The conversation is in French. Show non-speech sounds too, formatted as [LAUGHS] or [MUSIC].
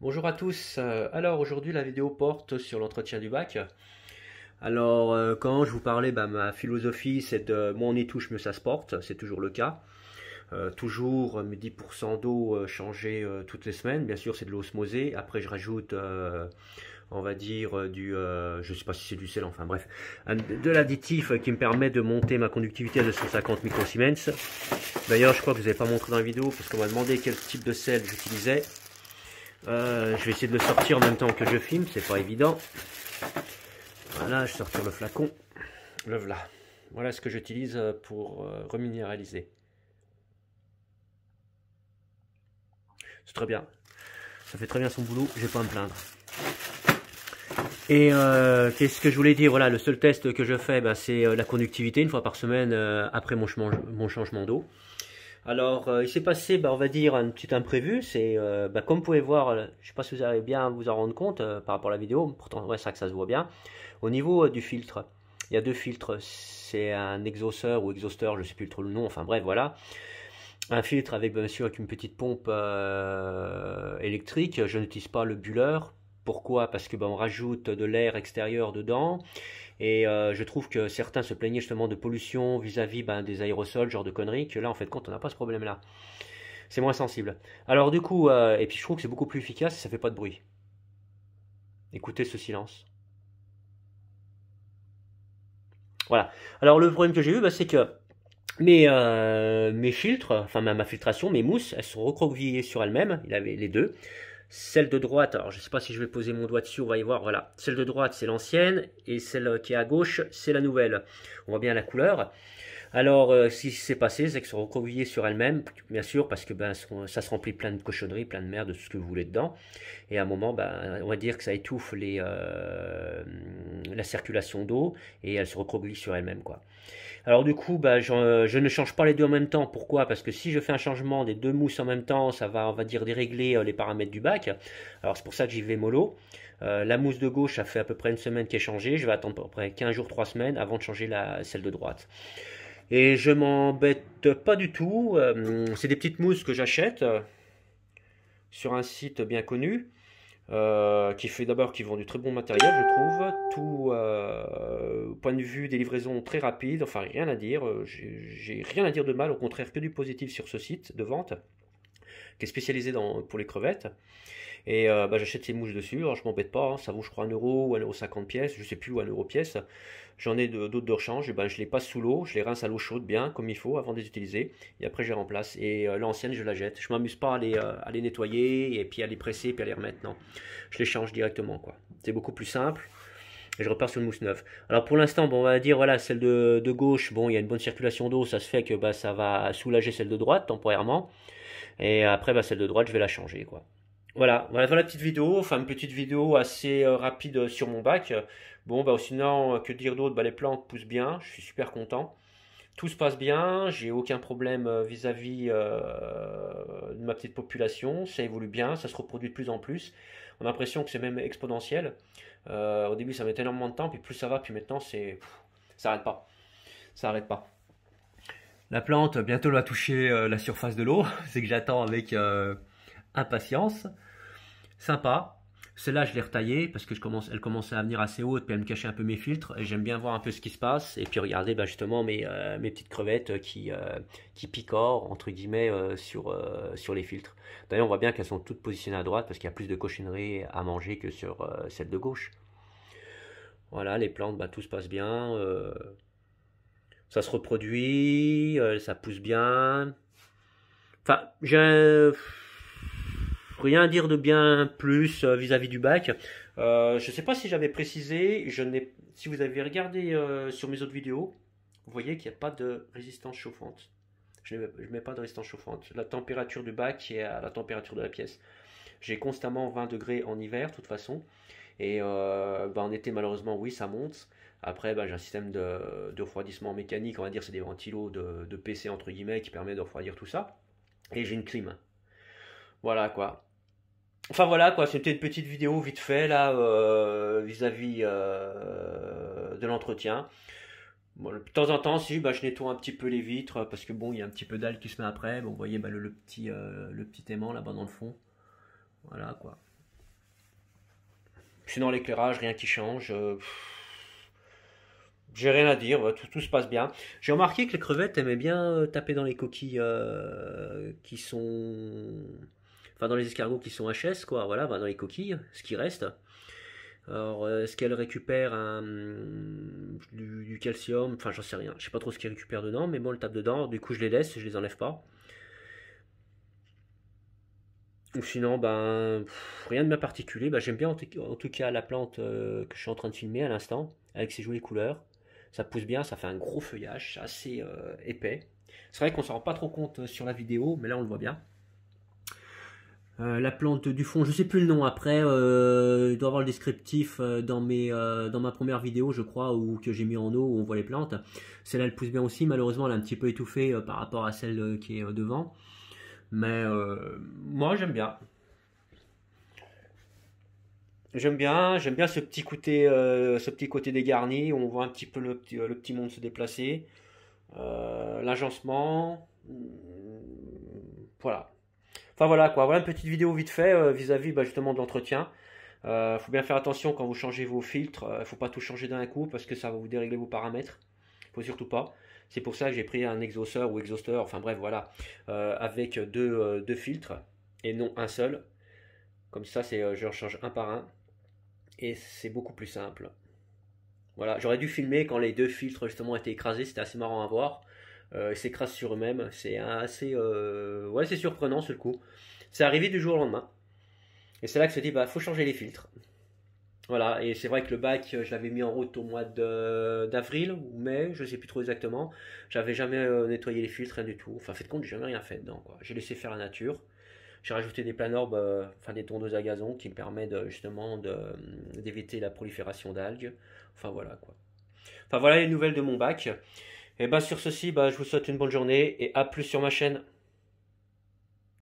Bonjour à tous, euh, alors aujourd'hui la vidéo porte sur l'entretien du bac. Alors euh, quand je vous parlais, bah, ma philosophie c'est de moins on y touche mieux ça se porte, c'est toujours le cas. Euh, toujours mes 10% d'eau changée toutes les semaines. Bien sûr, c'est de l'osmosée. Après, je rajoute on va dire, euh, du, euh, je sais pas si c'est du sel, enfin bref, de l'additif euh, qui me permet de monter ma conductivité à 250 microsiemens. D'ailleurs, je crois que je vous avez pas montré dans la vidéo, parce qu'on m'a demandé quel type de sel j'utilisais. je vais essayer de le sortir en même temps que je filme, c'est pas évident. Voilà, je sortir le flacon. Le voilà. Voilà ce que j'utilise pour reminéraliser. C'est très bien. Ça fait très bien son boulot, j'ai pas à me plaindre. Et euh, qu'est-ce que je voulais dire Voilà, le seul test que je fais, bah, c'est euh, la conductivité une fois par semaine euh, après mon, changement d'eau. Alors, il s'est passé, bah, on va dire, un petit imprévu. C'est, bah, comme vous pouvez voir, je ne sais pas si vous allez bien vous en rendre compte par rapport à la vidéo, pourtant, ouais, c'est vrai que ça se voit bien. Au niveau du filtre, il y a deux filtres. C'est un exhausteur ou exhausteur, je ne sais plus trop le nom, enfin bref, voilà un filtre avec bien sûr avec une petite pompe électrique. Je n'utilise pas le bulleur pourquoi Parce que ben, on rajoute de l'air extérieur dedans. Et euh, je trouve que certains se plaignaient justement de pollution vis-à-vis ben, des aérosols, genre de conneries, que là en fait compte on n'a pas ce problème-là. C'est moins sensible. Alors du coup, euh, et puis je trouve que c'est beaucoup plus efficace si ça fait pas de bruit. Écoutez ce silence. Voilà. Alors le problème que j'ai eu, ben, c'est que mes, euh, mes filtres, enfin ma, filtration, mes mousses, elles sont recroquevillées sur elles-mêmes, il avait les deux. Celle de droite, alors je ne sais pas si je vais poser mon doigt dessus, on va y voir, voilà. Celle de droite, c'est l'ancienne, et celle euh, qui est à gauche, c'est la nouvelle. On voit bien la couleur. Alors, si euh, c'est passé, c'est qu'elles se recroquevillées sur elle-même, bien sûr, parce que ben, ça se remplit plein de cochonneries, plein de merde, de tout ce que vous voulez dedans. Et à un moment, ben, on va dire que ça étouffe euh, la circulation d'eau et elle se recroquevillent sur elle-même. Quoi. Alors, du coup, ben, euh, je, ne change pas les deux en même temps. Pourquoi Parce que si je fais un changement des deux mousses en même temps, ça va, on va dire, dérégler les paramètres du bac. Alors, c'est pour ça que j'y vais mollo. la mousse de gauche, a fait à peu près une semaine qu'elle est changée. Je vais attendre à peu près 15 jours, 3 semaines avant de changer la, celle de droite. Et je m'embête pas du tout. Euh, c'est des petites mousses que j'achète euh, sur un site bien connu. Euh, qui fait d'abord qui vend du très bon matériel, je trouve. Tout au point de vue des livraisons très rapides, enfin rien à dire. J'ai rien à dire de mal, au contraire que du positif sur ce site de vente qui est spécialisé pour les crevettes. Et euh, bah, j'achète ces mouches dessus, alors je m'embête pas, hein. ça vaut je crois euro ou cinquante pièces je sais plus, ou 1€ pièce. J'en ai d'autres de, rechange, ben, je les passe sous l'eau, je les rince à l'eau chaude bien, comme il faut, avant de les utiliser, et après je les remplace. Et euh, l'ancienne, je la jette. Je m'amuse pas euh, à les, nettoyer, et puis à les presser, puis à les remettre, non. Je les change directement, quoi. C'est beaucoup plus simple. Et je repars sur une mousse neuve. Alors pour l'instant, on va dire, voilà, celle de, de gauche, bon, il y a une bonne circulation d'eau, ça se fait que bah, ça va soulager celle de droite temporairement. Et après, bah, celle de droite, je vais la changer, quoi. Voilà, voilà la petite vidéo, enfin une petite vidéo assez euh, rapide euh, sur mon bac. Bon, bah sinon, euh, que dire d'autre bah, Les plantes poussent bien, je suis super content. Tout se passe bien, j'ai aucun problème vis-à-vis de ma petite population, ça évolue bien, ça se reproduit de plus en plus. On a l'impression que c'est même exponentiel. au début, ça met énormément de temps, puis plus ça va, puis maintenant, c'est ça arrête pas. Ça arrête pas. La plante bientôt va toucher euh, la surface de l'eau, [LAUGHS] c'est que j'attends avec euh, impatience. Sympa. Celle-là, je l'ai retaillée parce que je commence, commençait à venir assez haute, puis elle me cachait un peu mes filtres. j'aime bien voir un peu ce qui se passe. Et puis regarder bah, justement euh, mes, petites crevettes qui, picorent, entre guillemets, sur, les filtres. D'ailleurs, on voit bien qu'elles sont toutes positionnées à droite parce qu'il y a plus de cochonneries à manger que sur celle de gauche. Voilà, les plantes, bah, tout se passe bien ça se reproduit, euh, ça pousse bien. Enfin, j'ai rien à dire de bien plus euh, vis-à-vis du bac. Euh, je ne sais pas si j'avais précisé, je si vous avez regardé sur mes autres vidéos, vous voyez qu'il n'y a pas de résistance chauffante. Je ne mets, pas de résistance chauffante. La température du bac est à la température de la pièce. J'ai constamment 20 degrés en hiver, de toute façon. Et ben, en été, malheureusement, oui, ça monte. Après, bah, j'ai un système de, refroidissement mécanique, on va dire, c'est des ventilos de, PC entre guillemets qui permet de refroidir tout ça. Et j'ai une clim. Voilà quoi. Enfin voilà quoi, c'était une petite vidéo vite fait là euh, vis-à-vis euh, de l'entretien. de temps en temps, si, bah, je nettoie un petit peu les vitres parce que bon, il y a un petit peu d'âle qui se met après. vous voyez bah, euh, le, petit, aimant là-bas dans le fond. Voilà quoi. Sinon, l'éclairage, rien qui change j'ai rien à dire, tout, se passe bien. J'ai remarqué que les crevettes aimaient bien euh, taper dans les coquilles euh, qui sont. Enfin, dans les escargots qui sont HS, quoi, voilà, dans les coquilles, ce qui reste. Alors, euh, est-ce qu'elles récupèrent du, calcium Enfin, j'en sais rien. Je sais pas trop ce qu'elles récupèrent dedans, mais bon, elles tapent dedans. Du coup, je les laisse, je les enlève pas. Ou sinon, ben, rien de bien particulier. Ben, j'aime bien en, tout cas la plante que je suis en train de filmer à l'instant, avec ses jolies couleurs ça pousse bien, ça fait un gros feuillage, assez euh, épais. C'est vrai qu'on s'en rend pas trop compte euh, sur la vidéo, mais là on le voit bien. Euh, la plante du fond, je sais plus le nom après, il doit avoir le descriptif dans, mes, dans ma première vidéo, je crois, ou que j'ai mis en eau, où on voit les plantes. Celle-là, elle pousse bien aussi, malheureusement, elle est un petit peu étouffée par rapport à celle qui est devant. Mais moi, j'aime bien. J'aime bien, j'aime bien ce petit côté, euh, ce petit côté dégarni où on voit un petit peu le, petit euh, monde se déplacer, euh, l'agencement, mm, voilà. Enfin voilà quoi, voilà une petite vidéo vite fait vis-à-vis bah, justement de l'entretien. Il faut bien faire attention quand vous changez vos filtres, il ne faut pas tout changer d'un coup parce que ça va vous dérégler vos paramètres. Il ne Faut surtout pas. C'est pour ça que j'ai pris un exhausteur ou exhausteur, enfin bref voilà, avec deux, filtres et non un seul. Comme ça, c'est, je change un par un et c'est beaucoup plus simple. Voilà, j'aurais dû filmer quand les deux filtres justement étaient écrasés, c'était assez marrant à voir. Euh, ils s'écrasent sur eux-mêmes, c'est assez, euh, ouais, c'est surprenant ce coup. C'est arrivé du jour au lendemain, et c'est là que je me dit, bah faut changer les filtres. Voilà, et c'est vrai que le bac, euh, je l'avais mis en route au mois d'avril ou mai, je sais plus trop exactement. J'avais jamais nettoyé les filtres, rien du tout. Enfin, faites compte, j'ai jamais rien fait dedans. J'ai laissé faire la nature. J'ai rajouté des planorbes, euh, enfin des tondeuses à gazon qui me permettent justement euh, d'éviter la prolifération d'algues. Enfin voilà quoi. Enfin voilà les nouvelles de mon bac. Et eh bien sur ceci, bah, je vous souhaite une bonne journée et à plus sur ma chaîne.